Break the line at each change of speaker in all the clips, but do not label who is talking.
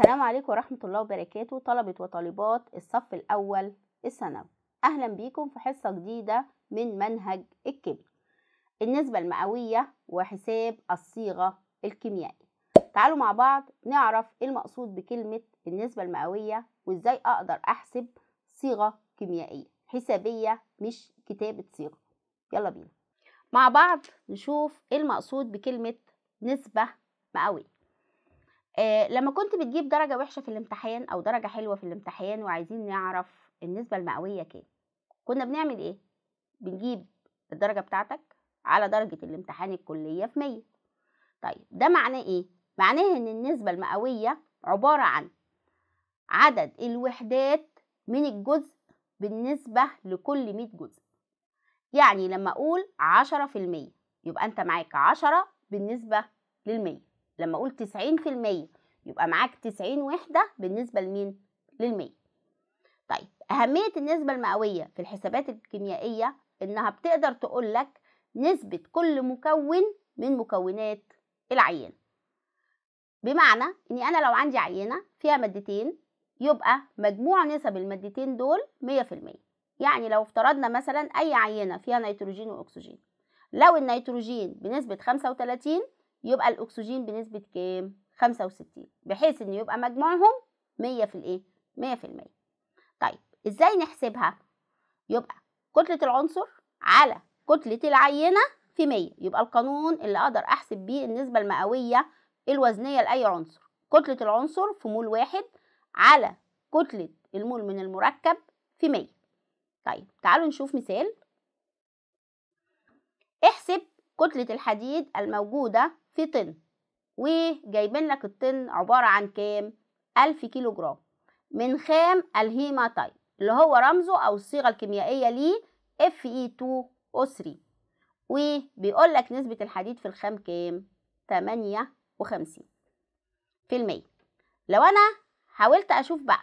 السلام عليكم ورحمة الله وبركاته طلبة وطالبات الصف الأول الثانوي أهلا بيكم في حصة جديدة من منهج الكيمياء النسبة المئوية وحساب الصيغة الكيميائية تعالوا مع بعض نعرف إيه المقصود بكلمة النسبة المئوية وإزاي أقدر أحسب صيغة كيميائية حسابية مش كتابة صيغة يلا بينا مع بعض نشوف إيه المقصود بكلمة نسبة مئوية آه لما كنت بتجيب درجة وحشة في الامتحان أو درجة حلوة في الامتحان وعايزين نعرف النسبة المئوية كام كنا بنعمل إيه؟ بنجيب الدرجة بتاعتك على درجة الامتحان الكلية في 100 طيب ده معناه إيه؟ معناه إن النسبة المئوية عبارة عن عدد الوحدات من الجزء بالنسبة لكل 100 جزء يعني لما أقول 10% يبقى أنت معاك 10 بالنسبة للمية لما اقول 90% يبقى معاك 90 وحده بالنسبه لمين للمية طيب اهميه النسبه المئويه في الحسابات الكيميائيه انها بتقدر تقول لك نسبه كل مكون من مكونات العينه بمعنى اني انا لو عندي عينه فيها مادتين يبقى مجموع نسب المادتين دول 100% يعني لو افترضنا مثلا اي عينه فيها نيتروجين واكسجين لو النيتروجين بنسبه 35 يبقى الأكسجين بنسبة كام؟ 65 بحيث إن يبقى مجموعهم 100 في الإيه؟ 100 في المية طيب إزاي نحسبها؟ يبقى كتلة العنصر على كتلة العينة في 100 يبقى القانون اللي أقدر أحسب بيه النسبة المئوية الوزنية لأي عنصر كتلة العنصر في مول واحد على كتلة المول من المركب في 100 طيب تعالوا نشوف مثال احسب كتلة الحديد الموجودة في طن وجايبين لك الطن عبارة عن كام؟ ألف كيلو جرام من خام الهيماتاي اللي هو رمزه أو الصيغة الكيميائية ليه Fe2O3 وبيقول لك نسبة الحديد في الخام كام؟ 58 في المية لو أنا حاولت أشوف بقى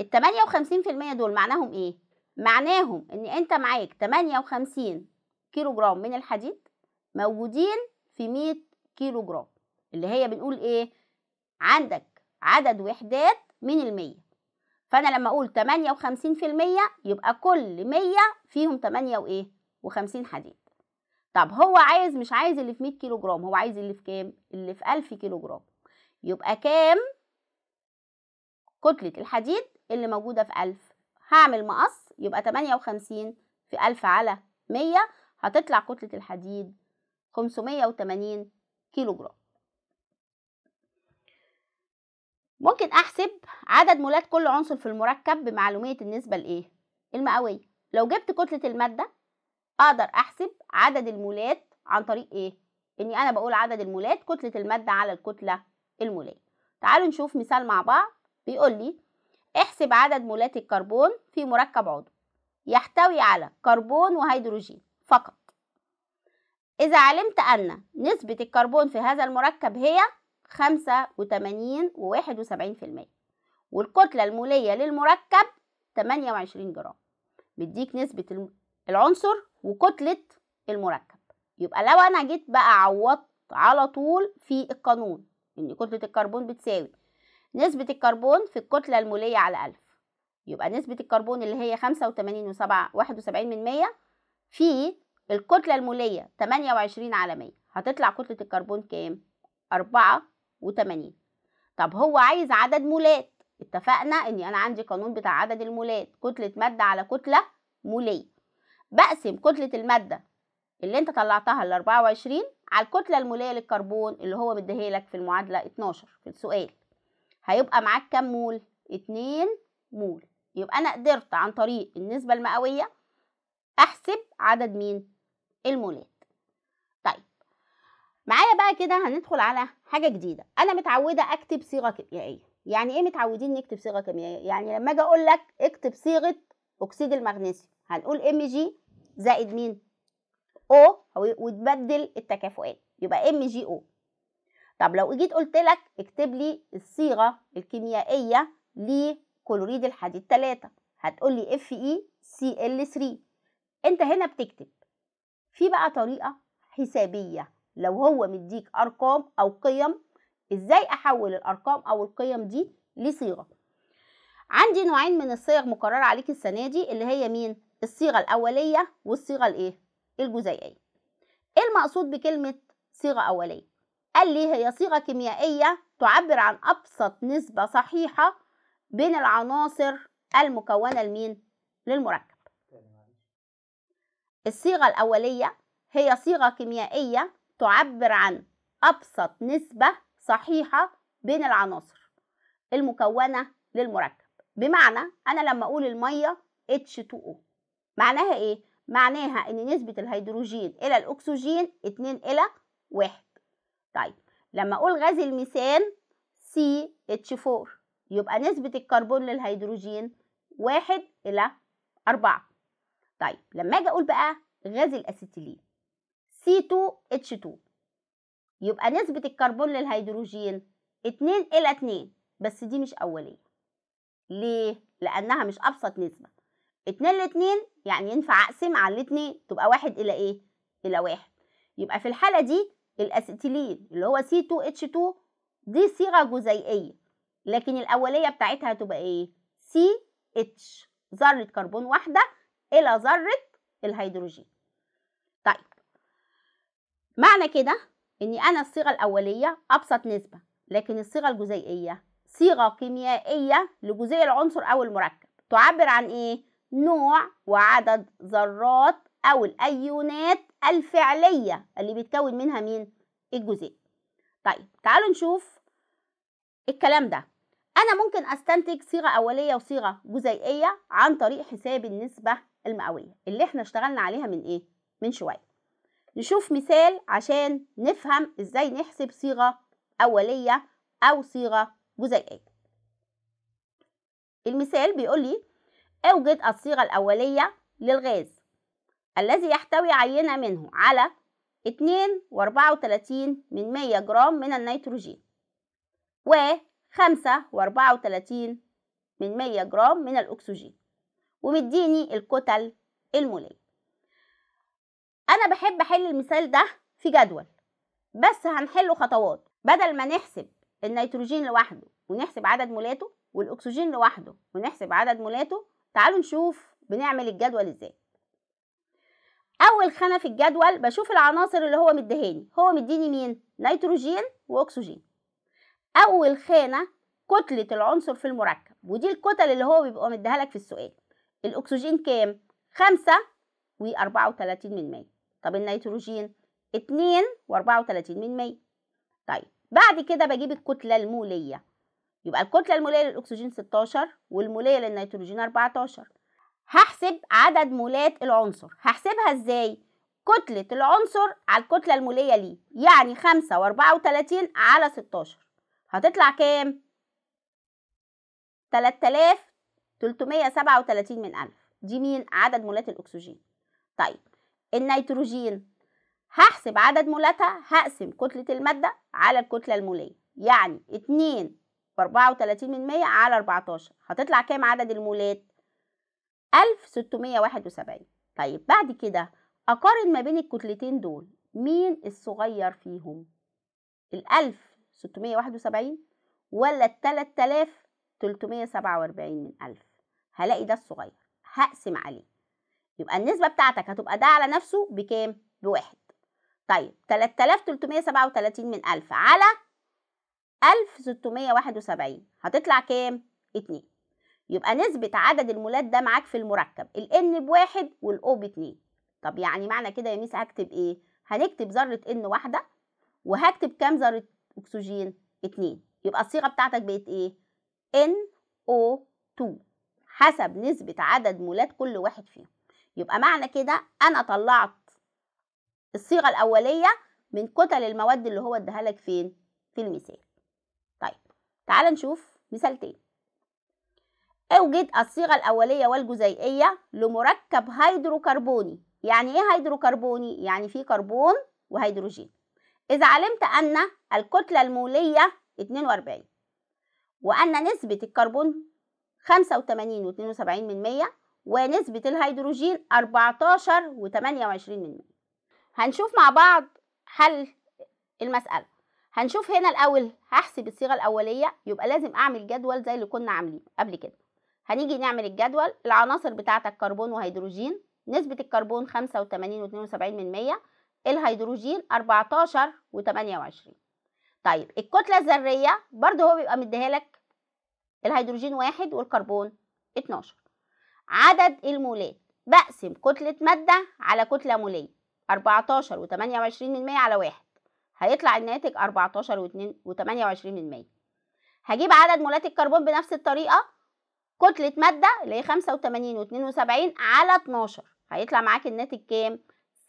التمانية وخمسين في المية دول معناهم إيه؟ معناهم إن أنت معاك وخمسين كيلو جرام من الحديد موجودين في مية كيلو جرام اللي هي بنقول ايه عندك عدد وحدات من المية فأنا لما أقول 58% يبقى كل مية فيهم 8 وايه وخمسين حديد طب هو عايز مش عايز اللي في 100 كيلو جرام هو عايز اللي في كام؟ اللي في 1000 كيلو جرام يبقى كام كتلة الحديد اللي موجودة في 1000 هعمل مقص يبقى 58 في 1000 على 100 هتطلع كتلة الحديد 580 كيلو جرام ممكن احسب عدد مولات كل عنصر في المركب بمعلوميه النسبه الايه المئويه لو جبت كتله الماده اقدر احسب عدد المولات عن طريق ايه اني انا بقول عدد المولات كتله الماده على الكتله الموليه تعالوا نشوف مثال مع بعض بيقول لي احسب عدد مولات الكربون في مركب عضو يحتوي على كربون وهيدروجين فقط إذا علمت أن نسبة الكربون في هذا المركب هي 85 و71% والكتلة المولية للمركب 28 جرام بديك نسبة العنصر وكتلة المركب يبقى لو أنا جيت بقى عوضت على طول في القانون إن كتلة الكربون بتساوي نسبة الكربون في الكتلة المولية على ألف يبقى نسبة الكربون اللي هي 85 و71 من 100 في الكتلة المولية 28 على 100 هتطلع كتلة الكربون كام؟ 84 طب هو عايز عدد مولات اتفقنا اني انا عندي قانون بتاع عدد المولات كتلة مادة على كتلة مولية بقسم كتلة المادة اللي انت طلعتها ال 24 على الكتلة المولية للكربون اللي هو مديهالك في المعادلة 12 في السؤال هيبقى معاك كام مول؟ 2 مول يبقى انا قدرت عن طريق النسبة المئوية احسب عدد مين؟ المولات طيب معايا بقى كده هندخل على حاجه جديده انا متعوده اكتب صيغه كيميائيه يعني ايه متعودين نكتب صيغه كيميائيه يعني لما اجي اقول لك اكتب صيغه اكسيد المغنيسيوم هنقول ام جي زائد مين او وتبدل التكافؤات يبقى ام جي او طب لو جيت قلت لك اكتب لي الصيغه الكيميائيه لكلوريد الحديد 3 هتقول لي اف اي سي ال 3 انت هنا بتكتب في بقى طريقة حسابية لو هو مديك أرقام أو قيم إزاي أحول الأرقام أو القيم دي لصيغة عندي نوعين من الصيغ مكررة عليك السنة دي اللي هي مين؟ الصيغة الأولية والصيغة الإيه؟ الجزيئية إيه المقصود بكلمة صيغة أولية؟ قال لي هي صيغة كيميائية تعبر عن أبسط نسبة صحيحة بين العناصر المكونة لمين؟ للمركب الصيغة الأولية هي صيغة كيميائية تعبر عن أبسط نسبة صحيحة بين العناصر المكونة للمركب بمعنى أنا لما أقول المية H2O معناها إيه؟ معناها إن نسبة الهيدروجين إلى الأكسجين 2 إلى 1 طيب لما أقول غاز الميثان CH4 يبقى نسبة الكربون للهيدروجين 1 إلى 4 طيب لما اجي اقول بقى غاز الاسيتيلين C2H2 يبقى نسبة الكربون للهيدروجين 2 إلى 2 بس دي مش أولية ليه؟ لأنها مش أبسط نسبة 2 إلى 2 يعني ينفع أقسم على الاتنين تبقى 1 إلى إيه؟ إلى 1 يبقى في الحالة دي الأسيتيلين اللي هو C2H2 دي صيغة جزيئية لكن الأولية بتاعتها هتبقى إيه؟ CH ذرة كربون واحدة إلى ذرة الهيدروجين طيب معنى كده إني أنا الصيغة الأولية أبسط نسبة لكن الصيغة الجزيئية صيغة كيميائية لجزيء العنصر أو المركب تعبر عن إيه؟ نوع وعدد ذرات أو الأيونات الفعلية اللي بيتكون منها مين؟ الجزيء طيب تعالوا نشوف الكلام ده أنا ممكن أستنتج صيغة أولية وصيغة جزيئية عن طريق حساب النسبة المئوية اللي احنا اشتغلنا عليها من ايه؟ من شوية نشوف مثال عشان نفهم ازاي نحسب صيغة أولية أو صيغة جزيئية المثال بيقول لي اوجد الصيغة الأولية للغاز الذي يحتوي عينة منه على 2.34 من 100 جرام من النيتروجين و 5.34 من 100 جرام من الأكسجين ومديني الكتل المولية أنا بحب أحل المثال ده في جدول بس هنحله خطوات بدل ما نحسب النيتروجين لوحده ونحسب عدد مولاته والأكسجين لوحده ونحسب عدد مولاته تعالوا نشوف بنعمل الجدول ازاي أول خانة في الجدول بشوف العناصر اللي هو مديهاني هو مديني مين؟ نيتروجين وأكسجين أول خانة كتلة العنصر في المركب ودي الكتل اللي هو بيبقى مديها لك في السؤال الأكسجين كام؟ خمسة وأربعة وتلاتين من مية طب النيتروجين اتنين وأربعة وتلاتين من مية طيب بعد كده بجيب الكتلة المولية يبقى الكتلة المولية للأكسجين 16 والمولية للنيتروجين 14 هحسب عدد مولات العنصر هحسبها ازاي؟ كتلة العنصر على الكتلة المولية ليه يعني 5 و34 على 16 هتطلع كام؟ 3000 337 من ألف دي مين عدد مولات الأكسجين طيب النيتروجين هحسب عدد مولاتها هقسم كتلة المادة على الكتلة المولية يعني 2 في 34 من 100 على 14 هتطلع كام عدد المولات 1671 طيب بعد كده أقارن ما بين الكتلتين دول مين الصغير فيهم ال 1671 ولا ال 3347 من 1000 هلاقي ده الصغير هقسم عليه يبقى النسبة بتاعتك هتبقى ده على نفسه بكام؟ بواحد طيب 3337 من 1000 على 1671 هتطلع كام؟ 2 يبقى نسبة عدد المولات ده معاك في المركب N بواحد O باتنين طب يعني معنى كده يا ميس هكتب ايه؟ هنكتب ذرة N واحدة وهكتب كام ذرة أكسجين؟ اتنين يبقى الصيغة بتاعتك بقت ايه؟ NO2 حسب نسبة عدد مولات كل واحد فيهم يبقى معنى كده أنا طلعت الصيغة الأولية من كتل المواد اللي هو اداها لك فين في المثال طيب تعال نشوف مثالتين اوجد الصيغة الأولية والجزيئية لمركب هيدروكربوني يعني ايه هيدروكربوني؟ يعني فيه كربون وهيدروجين إذا علمت أن الكتلة المولية 42 وأن نسبة الكربون خمسة وتمانين واتنين وسبعين من مية ونسبة الهيدروجين أربعتاشر وتمانية وعشرين من مية هنشوف مع بعض حل المسألة هنشوف هنا الأول هحسب الصيغة الأولية يبقى لازم أعمل جدول زي اللي كنا عاملين قبل كده هنيجي نعمل الجدول العناصر بتاعتك كربون وهيدروجين نسبة الكربون خمسة وتمانين واتنين وسبعين من مية الهيدروجين أربعتاشر وتمانية وعشرين طيب الكتلة الذرية برضه هو بيبقى مديها لك الهيدروجين واحد والكربون اتناشر عدد المولات بقسم كتلة مادة على كتلة مولية اربعتاشر وتمانية وعشرين من المية على واحد هيطلع الناتج اربعتاشر واتنين وتمانية وعشرين من المية هجيب عدد مولات الكربون بنفس الطريقة كتلة مادة اللي هي خمسة وتمانين واتنين وسبعين على اتناشر هيطلع معاك الناتج كام؟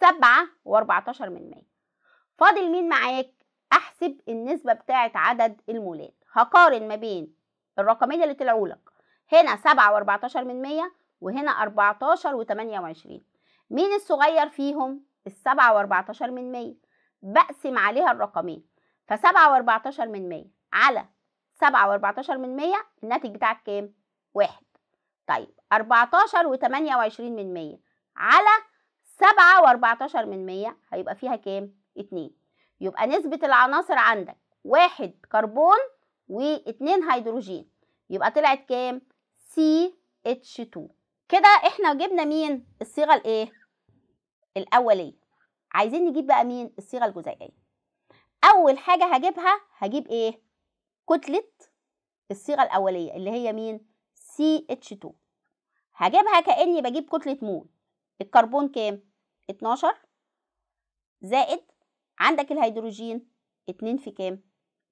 سبعة واربعتاشر من المية فاضل مين معاك؟ احسب النسبة بتاعة عدد المولات هقارن ما بين الرقميه اللي طلعوا لك هنا 7 و14 من 100 وهنا 14 و28 مين الصغير فيهم السبعة و14 من 100 بقسم عليها الرقمين ف7 و14 من 100 على 7 و14 من 100 الناتج بتاعك كام واحد طيب 14 و28 من 100 على 7 و14 من 100 هيبقى فيها كام 2 يبقى نسبة العناصر عندك واحد كربون واثنين هيدروجين يبقى طلعت كام سي اتش 2 كده احنا جبنا مين الصيغه الايه الاوليه عايزين نجيب بقى مين الصيغه الجزيئيه اول حاجه هجيبها هجيب ايه كتله الصيغه الاوليه اللي هي مين سي اتش 2 هجيبها كاني بجيب كتله مول الكربون كام 12 زائد عندك الهيدروجين 2 في كام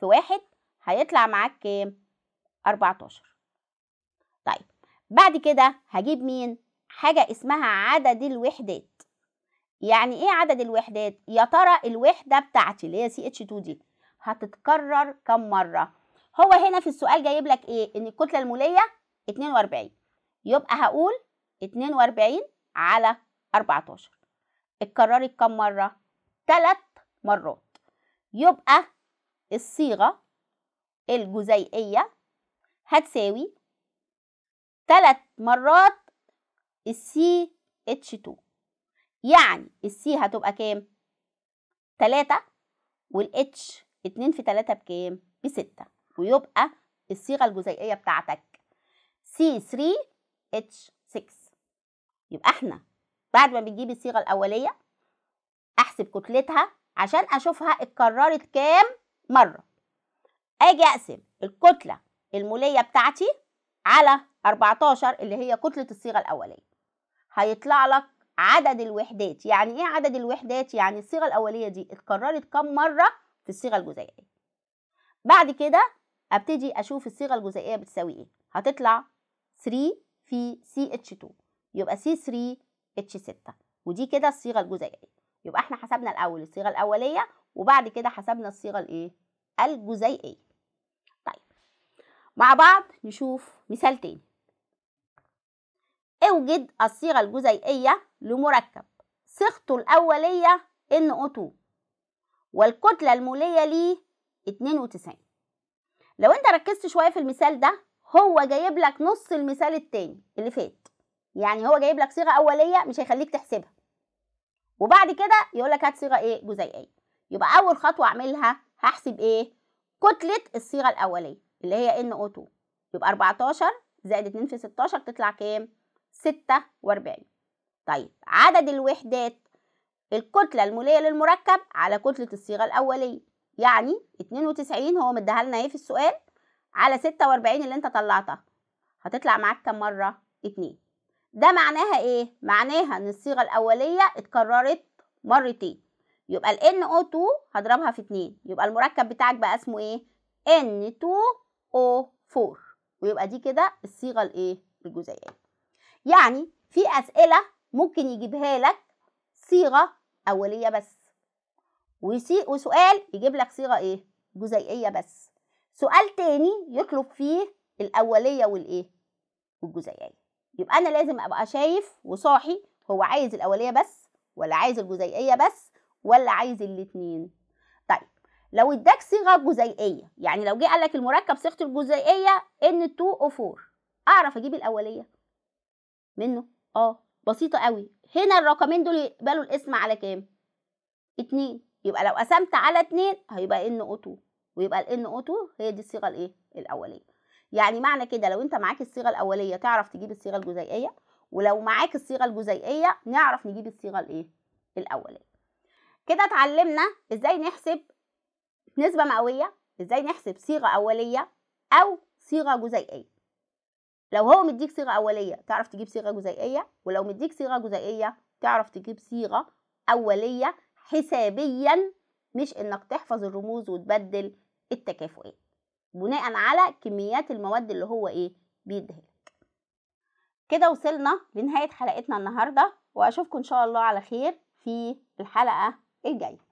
في واحد هيطلع معاك كام 14 طيب بعد كده هجيب مين حاجة اسمها عدد الوحدات يعني ايه عدد الوحدات يا ترى الوحدة بتاعتي اللي هي ch 2 دي هتتكرر كم مرة هو هنا في السؤال جايب لك ايه ان الكتلة المولية 42 يبقى هقول 42 على 14 اتكررت كم مرة ثلاث مرات يبقى الصيغة الجزيئية هتساوي تلات مرات السي اتش تو يعني السي هتبقى كام؟ تلاتة والاتش اتنين في تلاتة بكام؟ بستة ويبقى الصيغة الجزيئية بتاعتك C3H6 يبقى احنا بعد ما بنجيب الصيغة الأولية أحسب كتلتها عشان أشوفها اتكررت كام مرة أجي أقسم الكتلة المولية بتاعتي على 14 اللي هي كتلة الصيغة الأولية هيطلع لك عدد الوحدات يعني ايه عدد الوحدات يعني الصيغة الأولية دي اتكررت كم مرة في الصيغة الجزيئية بعد كده ابتدي أشوف الصيغة الجزيئية بتساوي ايه هتطلع 3 في ch 2 يبقى c 3 h 6 ودي كده الصيغة الجزيئية يبقى احنا حسبنا الأول الصيغة الأولية وبعد كده حسبنا الصيغة الايه الجزيئية مع بعض نشوف مثال تاني اوجد الصيغة الجزيئية لمركب صيغته الأولية NO2 والكتلة المولية ليه 92 لو انت ركزت شوية في المثال ده هو جايب لك نص المثال التاني اللي فات يعني هو جايب لك صيغة أولية مش هيخليك تحسبها وبعد كده يقول لك هات صيغة ايه جزيئية يبقى أول خطوة أعملها هحسب ايه كتلة الصيغة الأولية اللي هي ان او 2 يبقى 14 زائد 2 في 16 تطلع كام 46 طيب عدد الوحدات الكتلة المولية للمركب على كتلة الصيغة الأولية يعني 92 هو مديها لنا ايه في السؤال على 46 اللي انت طلعتها هتطلع معاك كم مرة؟ 2 ده معناها ايه؟ معناها ان الصيغة الأولية اتكررت مرتين يبقى ال NO2 هضربها في 2 يبقى المركب بتاعك بقى اسمه ايه؟ N2 O4 ويبقى دي كده الصيغة الايه الجزيئية يعني في أسئلة ممكن يجيبها لك صيغة أولية بس وسؤال يجيب لك صيغة ايه جزيئية بس سؤال تاني يطلب فيه الأولية والإيه والجزيئية يبقى أنا لازم أبقى شايف وصاحي هو عايز الأولية بس ولا عايز الجزيئية بس ولا عايز الاتنين لو اداك صيغه جزيئيه يعني لو جه قال لك المركب صيغته الجزيئيه ان 2 او 4 اعرف اجيب الاوليه منه اه بسيطه قوي هنا الرقمين دول يقبلوا الاسم على كام اتنين يبقى لو قسمت على اتنين هيبقى ان او 2 ويبقى الان او 2 هي دي الصيغه الايه الاوليه يعني معنى كده لو انت معاك الصيغه الاوليه تعرف تجيب الصيغه الجزيئيه ولو معاك الصيغه الجزيئيه نعرف نجيب الصيغه الايه الاوليه كده اتعلمنا ازاي نحسب نسبة مئوية ازاي نحسب صيغة أولية أو صيغة جزيئية لو هو مديك صيغة أولية تعرف تجيب صيغة جزيئية ولو مديك صيغة جزيئية تعرف تجيب صيغة أولية حسابيا مش إنك تحفظ الرموز وتبدل التكافؤات بناء على كميات المواد اللي هو إيه لك كده وصلنا لنهاية حلقتنا النهاردة وأشوفكم إن شاء الله على خير في الحلقة الجاية